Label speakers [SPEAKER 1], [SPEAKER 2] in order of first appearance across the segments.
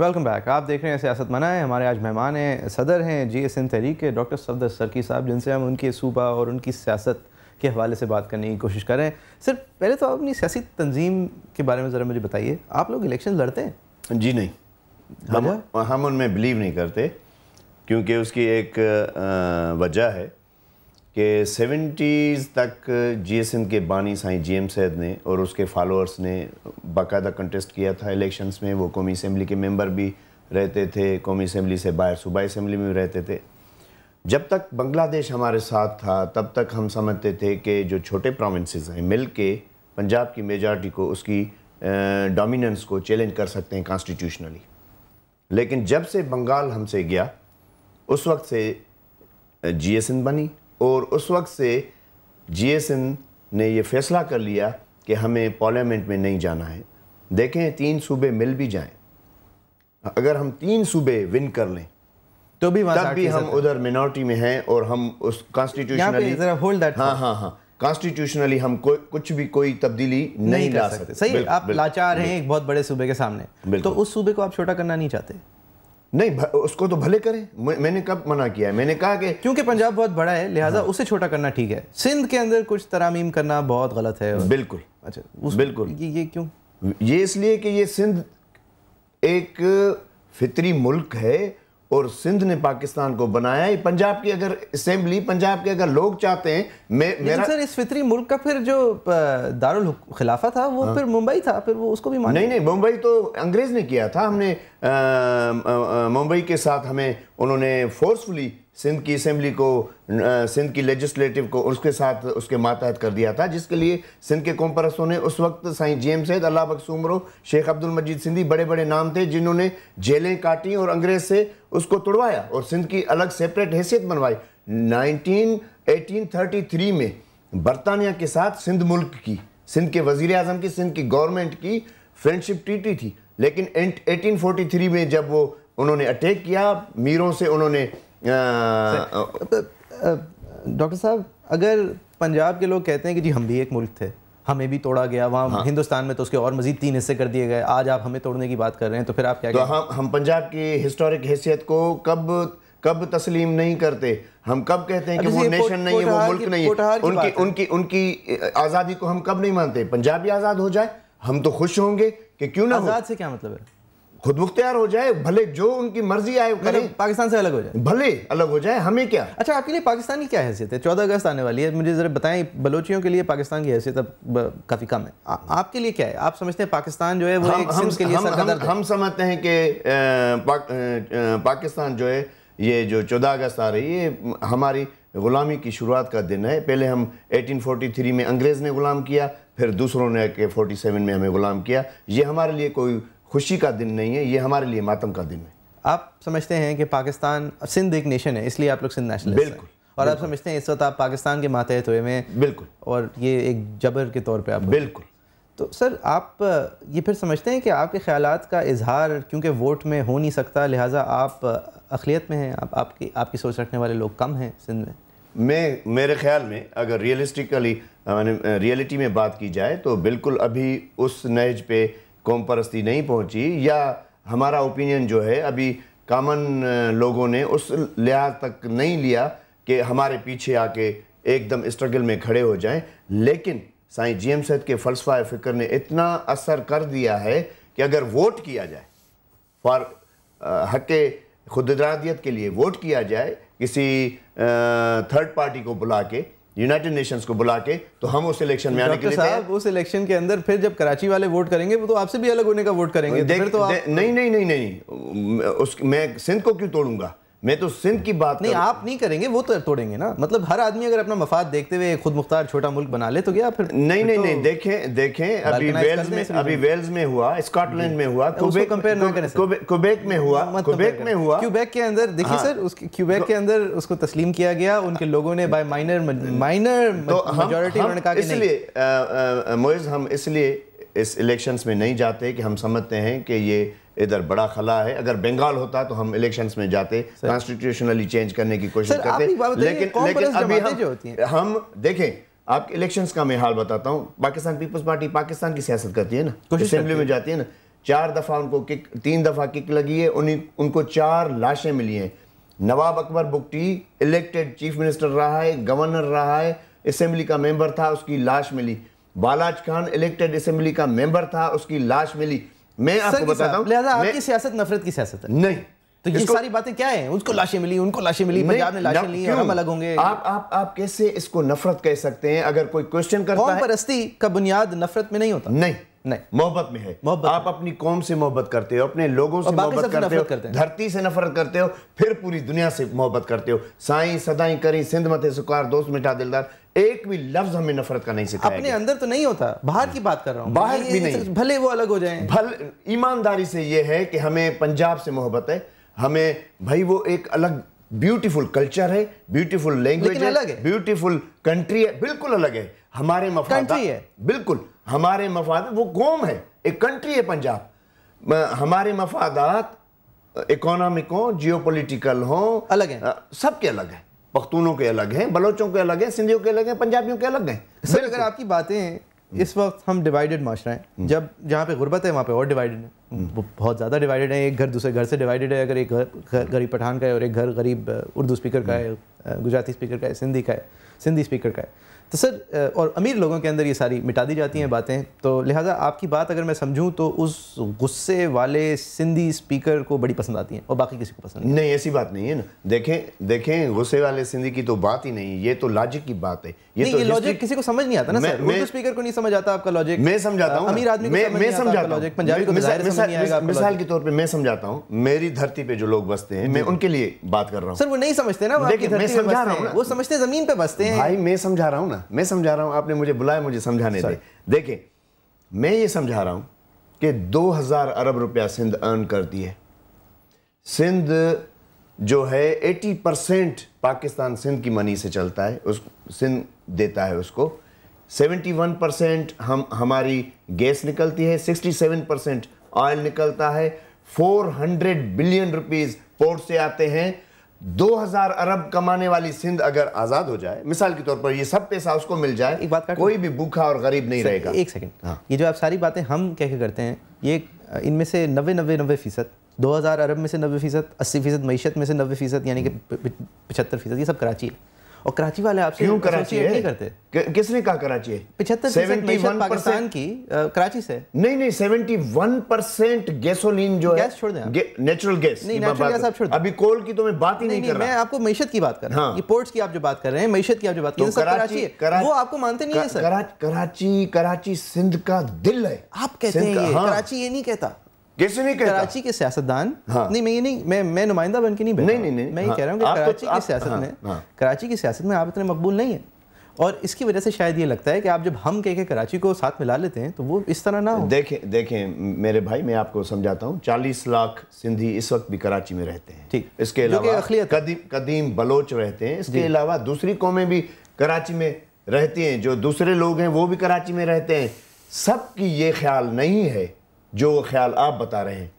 [SPEAKER 1] Welcome back आप देख रहे हैं सियासत मना है हमारे आज मेहमान हैं सदर हैं जी एस एन तहरीक है डॉक्टर सफदर सरकी साहब जिनसे हम उनके सूबा और उनकी सियासत के हवाले से बात करने की कोशिश कर रहे हैं सर पहले तो आप अपनी सियासी तंजीम के बारे में ज़रा मुझे बताइए आप लोग इलेक्शन लड़ते हैं जी नहीं
[SPEAKER 2] हम हम उनमें बिलीव नहीं करते क्योंकि उसकी एक वजह है कि सेवेंटीज़ तक जीएसएम के बानी साईं जीएम सैद ने और उसके फॉलोअर्स ने बाकायदा कंटेस्ट किया था इलेक्शंस में वो कौमी असम्बली के मेंबर भी रहते थे कौमी असम्बली से बाहर सूबाई असम्बली में रहते थे जब तक बंग्लादेश हमारे साथ था तब तक हम समझते थे कि जो छोटे प्रोविंसेस हैं मिल के पंजाब की मेजॉरिटी को उसकी डोमिनेंस को चैलेंज कर सकते हैं कॉन्स्टिट्यूशनली लेकिन जब से बंगाल हमसे गया उस वक्त से जीएसएन बनी और उस वक्त से जीएसएम ने यह फैसला कर लिया कि हमें पार्लियामेंट में नहीं जाना है देखें तीन सूबे मिल भी जाएं अगर हम तीन सूबे विन कर लें तो भी तब भी हम उधर मिनोरिटी में हैं और हम उस कॉन्स्टिट्यूशनली हाँ हाँ हाँ कॉन्स्टिट्यूशनली हम को, कुछ भी कोई तब्दीली नहीं, नहीं ला सकते सही आप लाचार हैं एक
[SPEAKER 1] बहुत बड़े सूबे के सामने
[SPEAKER 2] तो उस सूबे को आप छोटा करना
[SPEAKER 1] नहीं चाहते नहीं उसको तो भले करें मैंने कब मना किया है मैंने कहा कि क्योंकि पंजाब बहुत बड़ा है लिहाजा हाँ। उसे छोटा करना ठीक है सिंध के अंदर कुछ तरामीम करना बहुत गलत है बिल्कुल
[SPEAKER 2] अच्छा बिल्कुल ये, ये क्यों ये इसलिए कि ये सिंध एक फितरी मुल्क है और सिंध ने पाकिस्तान को बनाया पंजाब की अगर असेंबली पंजाब के अगर लोग चाहते हैं मेरा सर इस फितरी मुल्क का फिर जो दारुल खिलाफा था वो हाँ। फिर मुंबई था फिर वो उसको भी नहीं नहीं मुंबई तो अंग्रेज ने किया था हमने मुंबई के साथ हमें उन्होंने फोर्सफुली सिंध की असम्बली को सिंध की लेजिस्लेटिव को उसके साथ उसके मातहत कर दिया था जिसके लिए सिंध के कौम परस्तों ने उस वक्त साईं जेम सैद अल्लाह बख्सूमरो शेख अब्दुल मजीद सिंधी बड़े बड़े नाम थे जिन्होंने जेलें काटी और अंग्रेज़ से उसको तोड़वाया और सिंध की अलग सेपरेट हैसियत बनवाई नाइनटीन एटीन थर्टी थ्री में बरतानिया के साथ सिंध मुल्क की सिंध के वजीर अजम की सिंध की गवर्नमेंट की फ्रेंडशिप ट्रीटी थी लेकिन एटीन फोर्टी थ्री में जब वो उन्होंने अटैक किया मीरों से उन्होंने डॉक्टर
[SPEAKER 1] साहब अगर पंजाब के लोग कहते हैं कि जी हम भी एक मुल्क थे हमें भी तोड़ा गया वहाँ हाँ। हिंदुस्तान में तो उसके और मजीद तीन हिस्से कर दिए गए आज आप हमें तोड़ने की बात कर रहे हैं तो फिर आप क्या तो हम
[SPEAKER 2] हम पंजाब की हिस्टोरिक हैसियत को कब कब तस्लीम नहीं करते हम कब कहते हैं कि वो नेशन नहीं है वो मुल्क नहीं है उनकी उनकी उनकी आज़ादी को हम कब नहीं मानते पंजाब भी आज़ाद हो जाए हम तो खुश होंगे कि क्यों ना आज़ाद से क्या मतलब है खुद मुख्तियार हो जाए भले जो उनकी मर्जी आए मतलब करें पाकिस्तान से अलग हो जाए भले अलग हो जाए हमें क्या अच्छा आपके लिए
[SPEAKER 1] पाकिस्तान की क्या हैसियत है चौदह अगस्त आने वाली है मुझे ज़रा बताएं बलोचियों के लिए पाकिस्तान की हैसियत अब काफ़ी कम है आपके लिए क्या है आप समझते हैं पाकिस्तान जो है वो हम, एक हम, के लिए हम, हम,
[SPEAKER 2] हम समझते हैं कि पाकिस्तान जो है ये जो चौदह अगस्त आ रही है हमारी ग़ुलामी की शुरुआत का दिन है पहले हम 1843 में अंग्रेज़ ने ग़ुलाम किया फिर दूसरों ने के 47 में हमें ग़ुलाम किया ये हमारे लिए कोई खुशी का दिन नहीं है ये हमारे लिए मातम का दिन है आप समझते हैं कि पाकिस्तान सिंध एक नेशन है इसलिए आप लोग सिंध नेशनल बिल्कुल
[SPEAKER 1] और आप समझते हैं इस वक्त आप पाकिस्तान के मातहत हुए में बिल्कुल और ये एक जबर के तौर पे आप बिल्कुल तो सर आप ये फिर समझते हैं कि आपके ख्याल का इजहार क्योंकि वोट में हो नहीं सकता लिहाजा आप अखिलियत में हैं आप आपकी आपकी सोच रखने वाले लोग कम हैं सिंध में
[SPEAKER 2] मैं मेरे ख्याल में अगर रियलिस्टिकली रियलिटी में बात की जाए तो बिल्कुल अभी उस नज पे कौम परस्ती नहीं पहुँची या हमारा ओपिनियन जो है अभी कामन लोगों ने उस लिहाज तक नहीं लिया कि हमारे पीछे आके एकदम स्ट्रगल में खड़े हो जाएं लेकिन साई जी एम सैद के फ़लसफ़ा फ़िक्र ने इतना असर कर दिया है कि अगर वोट किया जाए फॉर हक खुदरादियत के लिए वोट किया जाए किसी थर्ड पार्टी को बुला के यूनाइटेड नेशंस को बुला के तो हम उस इलेक्शन में आने के लिए साहब उस इलेक्शन के अंदर फिर जब कराची वाले वोट करेंगे वो
[SPEAKER 1] तो आपसे भी अलग होने का वोट करेंगे तो फिर तो आप... नहीं नहीं नहीं नहीं
[SPEAKER 2] उस मैं सिंध को क्यों तोड़ूंगा मैं तो सिंध की बात नहीं आप नहीं करेंगे वो तो तोड़ेंगे ना मतलब हर आदमी अगर अपना मफाद देखते हुए खुद मुख्तार छोटा मुल्क बना ले तो क्या फिर नहीं नहीं तो नहीं देखें
[SPEAKER 1] देखें अभी वेल्स में अभी वेल्स
[SPEAKER 2] में हुआ स्कॉटलैंड में हुआ क्यूबेक कंपेयर ना करें कुबेक में हुआ क्यूबेक में हुआ क्यूबेक
[SPEAKER 1] के अंदर देखिए सर हाँ। उसके क्यूबेक के अंदर उसको तस्लीम किया गया उनके लोगों ने बाय माइनर माइनर मेजोरिटी उन्होंने कहा
[SPEAKER 2] इसलिए मोइज हम इसलिए इस इलेक्शंस में नहीं जाते कि हम समझते हैं कि ये इधर बड़ा खला है अगर बंगाल होता तो हम इलेक्शंस में जाते कॉन्स्टिट्यूशनली चेंज करने की कोशिश करते लेकिन लेकिन अभी हम, हम देखें आप इलेक्शंस का मैं हाल बताता हूँ पाकिस्तान पीपल्स पार्टी पाकिस्तान की सियासत करती है ना असेंबली में जाती है ना चार दफ़ा उनको किक तीन दफ़ा किक लगी है उन्हीं उनको चार लाशें मिली हैं Nawab Akbar Bugti elected chief minister रहा है गवर्नर रहा है असम्बली का मेंबर था उसकी लाश मिली बालाज खान इलेक्टेड असेंबली का मेंबर था उसकी लाश मिली मैं आपको बताता हूं लिहाजा आपकी सियासत नफरत की सियासत है नहीं तो ये सारी बातें क्या है उसको लाशें मिली उनको लाशें मिली पंजाब ने लाशें ली हम अलग होंगे आप आप आप कैसे इसको नफरत कह सकते हैं अगर कोई क्वेश्चन करता है परस्ती का बुनियाद नफरत में नहीं होता नहीं नहीं मोहब्बत में है मोहब्बत आप अपनी कौम से मोहब्बत करते हो अपने लोगों से मोहब्बत करते हो धरती से नफरत करते हो फिर पूरी दुनिया से मोहब्बत करते हो साई सदाई करी सिंध मत सुकार दोस्त मिठा दिलदार एक भी लफ्ज हमें नफरत का नहीं सिखाया अपने अंदर तो नहीं होता बाहर की बात कर रहा हूँ बाहर भी नहीं भले वो अलग हो जाए भले ईमानदारी से ये है कि हमें पंजाब से मोहब्बत है हमें भाई वो एक अलग ब्यूटीफुल कल्चर है ब्यूटीफुल लैंग्वेज है ब्यूटीफुल कंट्री है बिल्कुल अलग है हमारे मफाद है बिल्कुल हमारे मफाद वो कौम है एक कंट्री है पंजाब हमारे मफादात इकोनॉमिक हों जियो पोलिटिकल अलग है सबके अलग है पख्तूनों के अलग हैं बलोचों के अलग हैं सिंधियों के अलग हैं पंजाबियों के अलग हैं सर अगर आपकी बातें हम्म। इस वक्त
[SPEAKER 1] हम डिवाइडेड माशरा हैं हम्म। जब जहाँ पे गुर्बत है वहाँ पे और डिवाइडेड है हम्म। वो बहुत ज़्यादा डिवाइडेड है एक घर दूसरे घर से डिवाइडेड है अगर एक घर गरीब पठान का है और एक घर गरीब उर्दू स्पीकर का है गुजराती स्पीकर का है सिंधी का है सिंधी स्पीकर का है तो सर और अमीर लोगों के अंदर ये सारी मिटा दी जाती हैं बातें तो लिहाजा आपकी बात अगर मैं समझूं तो उस गुस्से वाले सिंधी स्पीकर को
[SPEAKER 2] बड़ी पसंद आती है और बाकी किसी को पसंद नहीं, नहीं ऐसी बात नहीं है ना देखें देखें गुस्से वाले सिंधी की तो बात ही नहीं ये तो लॉजिक की बात है ये नहीं, तो ये लॉजिक किसी को समझ नहीं आता ना सर मैं,
[SPEAKER 1] स्पीकर को नहीं समझ आता आपका लॉजिक मैं समझाता हूँ अमीर आदमी मैं समझाता लॉजिक पंजाबी को मिसाल के
[SPEAKER 2] तौर पर मैं समझाता हूँ मेरी धरती पर जो लोग बसते हैं मैं उनके लिए बात कर रहा हूँ सर वो नहीं समझते ना वो समझा रहा हूँ समझते जमीन पर बसते हैं भाई मैं समझा रहा हूँ ना ना मैं समझा रहा हूँ आपने मुझे बुलाया मुझे समझाने दे देखे मैं ये समझा रहा हूँ कि 2000 अरब रुपया सिंध अर्न करती है सिंध जो है 80 परसेंट पाकिस्तान सिंध की मनी से चलता है उस सिंध देता है उसको 71 परसेंट हम हमारी गैस निकलती है 67 परसेंट ऑयल निकलता है 400 बिलियन रुपीस पोर्ट से आते हैं 2000 अरब कमाने वाली सिंध अगर आजाद हो जाए मिसाल के तौर पर ये सब पैसा उसको मिल जाए एक बात का कोई भी भूखा और गरीब नहीं रहेगा एक सेकंड
[SPEAKER 1] हाँ ये जो आप सारी बातें हम कह के करते हैं ये इनमें से नबे नबे नबे फ़ीसद दो हज़ार अरब में से नबे फ़ीसद अस्सी फ़ीसद मीशत में से नबे फ़ीसद यानी कि पचहत्तर फ़ीसद ये सब कराची है और कराची वाले आपसे क्यों कराची है? नहीं करते
[SPEAKER 2] किसने कहा कराची है पिछहत्तर पाकिस्तान की आ, कराची से नहीं नहीं सेवेंटी वन परसेंट गैसोलीन जो गैस छोड़ नेचुरल गैस नहीं नेचुरल गैस आप छोड़ अभी कोल की तो मैं बात ही नहीं, नहीं कर रहा मैं आपको मैशत की बात कर रहा हूँ पोर्ट्स हाँ। की आप जो
[SPEAKER 1] बात कर रहे हैं मैशत की आप जो बात कर रहे हैं तो वो आपको मानते नहीं है सर
[SPEAKER 2] कराची कराची सिंध का दिल है आप कहते हैं हाँ। कराची
[SPEAKER 1] ये नहीं कहता कैसे नहीं कहता कराची के सियासतदान हाँ। नहीं मैं ये नहीं मैं मैं नुमाइंदा बन के नहीं नहीं नहीं, नहीं मैं ये हाँ। कह रहा हूँ कि तो कराची की सियासत हाँ, में हाँ। कराची की सियासत में आप इतने मकबूल नहीं है और इसकी वजह से शायद ये लगता है कि आप जब हम कह के कराची को साथ मिला लेते
[SPEAKER 2] हैं तो वो इस तरह ना हो देखें देखें मेरे भाई मैं आपको समझाता हूँ चालीस लाख सिंधी इस वक्त भी कराची में रहते हैं ठीक इसके अलावा कदीम कदीम बलोच रहते हैं इसके अलावा दूसरी कौमें भी कराची में रहती हैं जो दूसरे लोग हैं वो भी कराची में रहते हैं सबकी ये ख्याल नहीं है जो ख्याल आप बता रहे हैं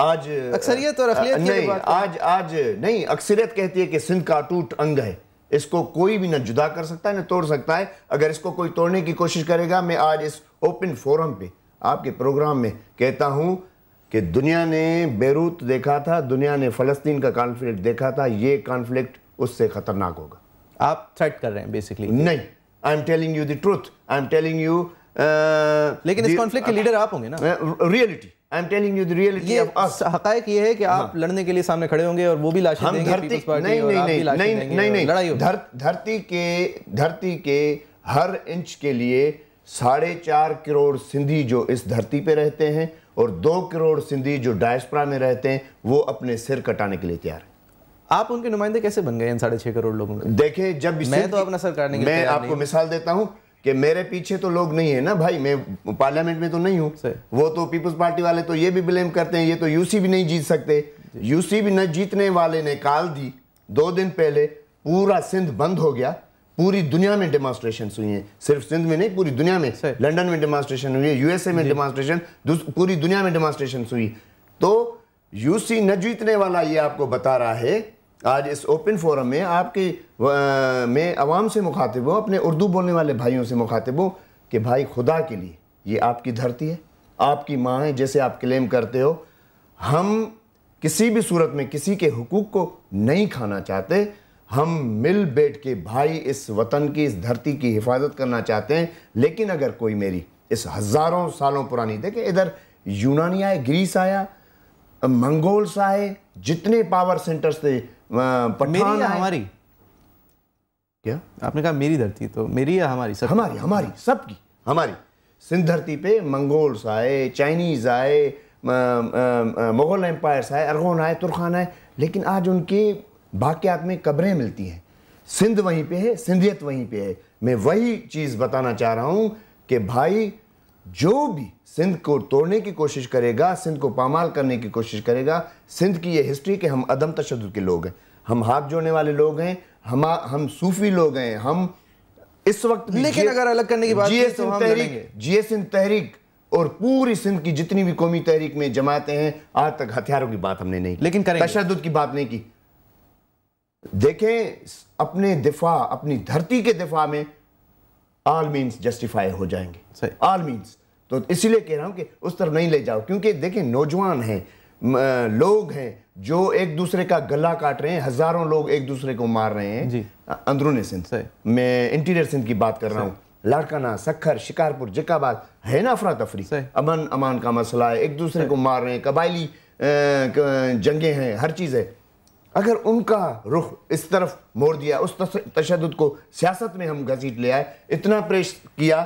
[SPEAKER 2] आज अक्सरियत और अखिलियत नहीं आज आज नहीं अक्सरियत कहती है कि सिंध का अटूट अंग है इसको कोई भी ना जुदा कर सकता है ना तोड़ सकता है अगर इसको कोई तोड़ने की कोशिश करेगा मैं आज इस ओपन फोरम पे आपके प्रोग्राम में कहता हूँ कि दुनिया ने बैरूत देखा था दुनिया ने फ़लस्तीन का कॉन्फ्लिक्ट देखा था ये कॉन्फ्लिक्ट उससे ख़तरनाक होगा आप थ्रेट कर रहे हैं बेसिकली नहीं I am telling you the truth I am telling you लेकिन इस कॉन्फ्लिक्ट के लीडर आप होंगे ना reality I am telling you the reality of
[SPEAKER 1] us हकायक ये है कि आप हाँ। लड़ने के लिए सामने खड़े होंगे और वो भी लाशें देंगे धरती नहीं नहीं नहीं नहीं नहीं लड़ाई
[SPEAKER 2] धरती के धरती के हर इंच के लिए साढ़े चार करोड़ सिंधी जो इस धरती पे रहते हैं और दो करोड़ सिंधी जो डायस्परा में रहते हैं वो अपने सिर कटाने के लिए तैयार हैं आप उनके नुमाइंदे कैसे बन गए इन साढ़े छह करोड़ लोगों के देखें जब मैं तो अपना सर काटने मैं आपको मिसाल देता हूँ कि मेरे पीछे तो लोग नहीं है ना भाई मैं पार्लियामेंट में तो नहीं हूँ वो तो पीपुल्स पार्टी वाले तो ये भी ब्लेम करते हैं ये तो यूसी भी नहीं जीत सकते यूसी भी न जीतने वाले ने काल दी दो दिन पहले पूरा सिंध बंद हो गया पूरी दुनिया में डेमोस्ट्रेशन हुई है सिर्फ सिंध में नहीं पूरी दुनिया में लंदन में डेमोस्ट्रेशन हुई है यूएसए में डेमोस्ट्रेशन पूरी दुनिया में डेमोस्ट्रेशन हुई तो यूसी न जीतने वाला ये आपको बता रहा है आज इस ओपन फोरम में आपकी मैं आवाम से मुखातिब हूँ अपने उर्दू बोलने वाले भाइयों से मुखातिब हूँ कि भाई खुदा के लिए ये आपकी धरती है आपकी माँ है जैसे आप क्लेम करते हो हम किसी भी सूरत में किसी के हकूक़ को नहीं खाना चाहते हम मिल बैठ के भाई इस वतन की इस धरती की हिफाजत करना चाहते हैं लेकिन अगर कोई मेरी इस हज़ारों सालों पुरानी देखे इधर यूनानी आए ग्रीस आया मंगोल्स आए जितने पावर सेंटर्स थे पठान हमारी क्या आपने कहा मेरी धरती तो मेरी या हमारी सब हमारी हमारी सबकी हमारी सिंध धरती पे मंगोल्स आए चाइनीज़ आए मुग़ल एम्पायर्स आए अरगोन आए तुरखान आए लेकिन आज उनके बाक्यात में कब्रें मिलती हैं सिंध वहीं पे है सिंधियत वहीं पे है मैं वही चीज़ बताना चाह रहा हूँ कि भाई जो भी सिंध को तोड़ने की कोशिश करेगा सिंध को पामाल करने की कोशिश करेगा सिंध की ये हिस्ट्री के हम अदम तशद के लोग हैं हम हाथ जोड़ने वाले लोग हैं हम हम सूफी लोग हैं हम इस वक्त भी लेकिन अगर अलग करने की बात जी एस तो तहरीक जी एस तहरीक और पूरी सिंध की जितनी भी कौमी तहरीक में जमाते हैं आज तक हथियारों की बात हमने नहीं लेकिन तशद की बात नहीं की देखें अपने दिफा अपनी धरती के दिफा में ऑल मीन्स जस्टिफाई हो जाएंगे ऑल मीन्स तो इसीलिए कह रहा हूँ कि उस तरफ नहीं ले जाओ क्योंकि देखिए नौजवान हैं लोग हैं जो एक दूसरे का गला काट रहे हैं हजारों लोग एक दूसरे को मार रहे हैं अंदरूनी सिंध मैं इंटीरियर सिंध की बात कर रहा हूँ लाड़काना सखर शिकारपुर जिकाबाद है ना अफरा तफरी अमन अमान का मसला है एक दूसरे को मार रहे हैं कबायली जंगे हैं हर चीज़ है अगर उनका रुख इस तरफ मोड़ दिया उस तशद को सियासत में हम घसीट ले आए इतना प्रेश किया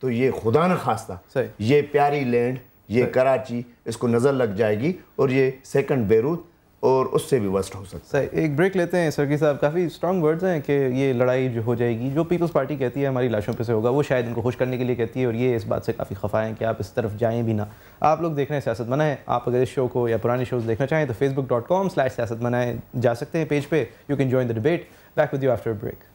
[SPEAKER 2] तो ये खुदा न खास्ता ये प्यारी लैंड ये कराची इसको नज़र लग जाएगी और ये सेकंड बेरूत और उससे भी वर्स्ट हो सकता
[SPEAKER 1] है एक ब्रेक लेते हैं सरकी साहब काफ़ी स्ट्रॉन्ग वर्ड्स हैं कि ये लड़ाई जो हो जाएगी जो पीपल्स पार्टी कहती है हमारी लाशों पे से होगा वो शायद इनको खुश करने के लिए कहती है और ये इस बात से काफ़ी खफा है कि आप इस तरफ जाएं भी ना आप लोग देख रहे हैं सियासत मनाएं आप अगर इस शो को या पुराने शोज देखना चाहें तो फेसबुक डॉट कॉम स्लैश सियासत मनाए जा सकते हैं पेज पे you can join the debate back with you after break